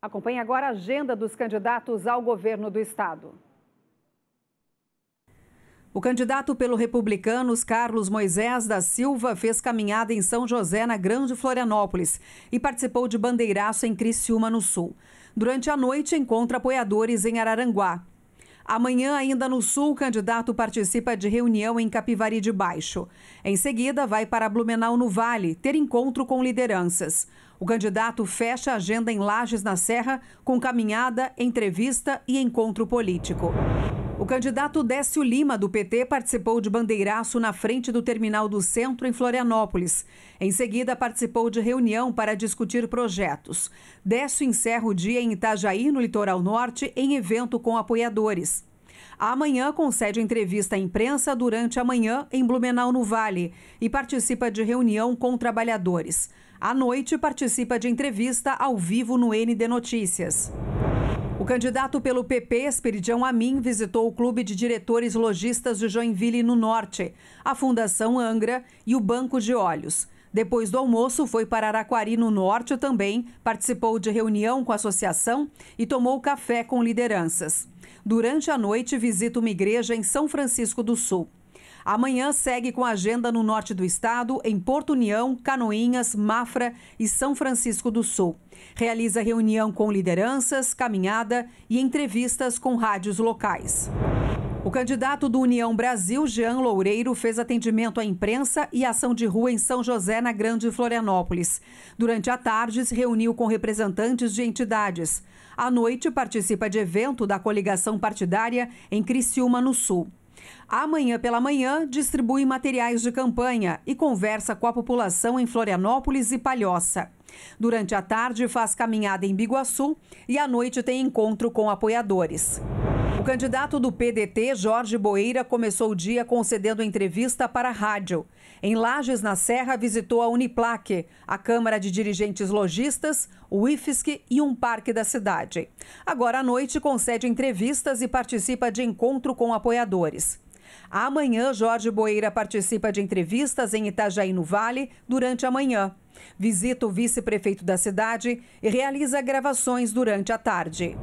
Acompanhe agora a agenda dos candidatos ao governo do estado. O candidato pelo Republicanos, Carlos Moisés da Silva, fez caminhada em São José, na Grande Florianópolis, e participou de bandeiraço em Criciúma, no Sul. Durante a noite, encontra apoiadores em Araranguá. Amanhã, ainda no Sul, o candidato participa de reunião em Capivari de Baixo. Em seguida, vai para Blumenau, no Vale, ter encontro com lideranças. O candidato fecha a agenda em Lages, na Serra, com caminhada, entrevista e encontro político. O candidato Décio Lima, do PT, participou de bandeiraço na frente do terminal do centro, em Florianópolis. Em seguida, participou de reunião para discutir projetos. Décio encerra o dia em Itajaí, no litoral norte, em evento com apoiadores. Amanhã concede entrevista à imprensa durante a manhã em Blumenau no Vale e participa de reunião com trabalhadores. À noite participa de entrevista ao vivo no ND Notícias. O candidato pelo PP, Espiridião Amin, visitou o Clube de Diretores Logistas de Joinville, no Norte, a Fundação Angra e o Banco de Olhos. Depois do almoço, foi para Araquari, no Norte também, participou de reunião com a associação e tomou café com lideranças. Durante a noite, visita uma igreja em São Francisco do Sul. Amanhã segue com agenda no norte do estado, em Porto União, Canoinhas, Mafra e São Francisco do Sul. Realiza reunião com lideranças, caminhada e entrevistas com rádios locais. O candidato do União Brasil, Jean Loureiro, fez atendimento à imprensa e ação de rua em São José, na Grande Florianópolis. Durante a tarde, se reuniu com representantes de entidades. À noite, participa de evento da coligação partidária em Criciúma, no Sul. Amanhã pela manhã, distribui materiais de campanha e conversa com a população em Florianópolis e Palhoça. Durante a tarde, faz caminhada em Biguaçu e à noite tem encontro com apoiadores candidato do PDT, Jorge Boeira, começou o dia concedendo entrevista para a rádio. Em Lages, na Serra, visitou a Uniplaque, a Câmara de Dirigentes Logistas, o IFSC e um parque da cidade. Agora à noite, concede entrevistas e participa de encontro com apoiadores. Amanhã, Jorge Boeira participa de entrevistas em Itajaí no Vale durante a manhã. Visita o vice-prefeito da cidade e realiza gravações durante a tarde.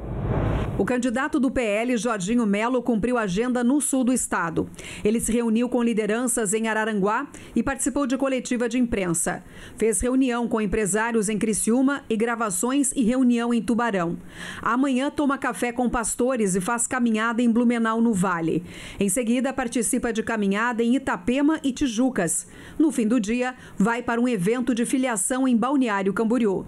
O candidato do PL, Jorginho Melo, cumpriu agenda no sul do estado. Ele se reuniu com lideranças em Araranguá e participou de coletiva de imprensa. Fez reunião com empresários em Criciúma e gravações e reunião em Tubarão. Amanhã toma café com pastores e faz caminhada em Blumenau, no Vale. Em seguida, participa de caminhada em Itapema e Tijucas. No fim do dia, vai para um evento de filiação em Balneário Camboriú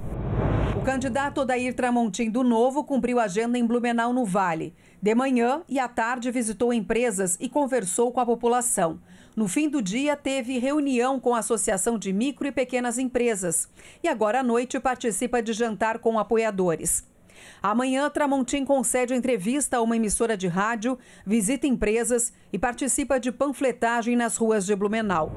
candidato Odair Tramontim do Novo cumpriu agenda em Blumenau, no Vale. De manhã e à tarde visitou empresas e conversou com a população. No fim do dia, teve reunião com a Associação de Micro e Pequenas Empresas. E agora à noite participa de jantar com apoiadores. Amanhã, Tramontim concede entrevista a uma emissora de rádio, visita empresas e participa de panfletagem nas ruas de Blumenau.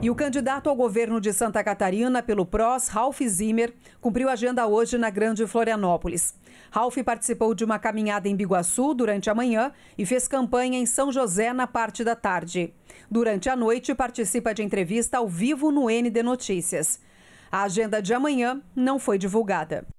E o candidato ao governo de Santa Catarina pelo PROS, Ralph Zimmer, cumpriu agenda hoje na Grande Florianópolis. Ralph participou de uma caminhada em Biguaçu durante a manhã e fez campanha em São José na parte da tarde. Durante a noite, participa de entrevista ao vivo no ND Notícias. A agenda de amanhã não foi divulgada.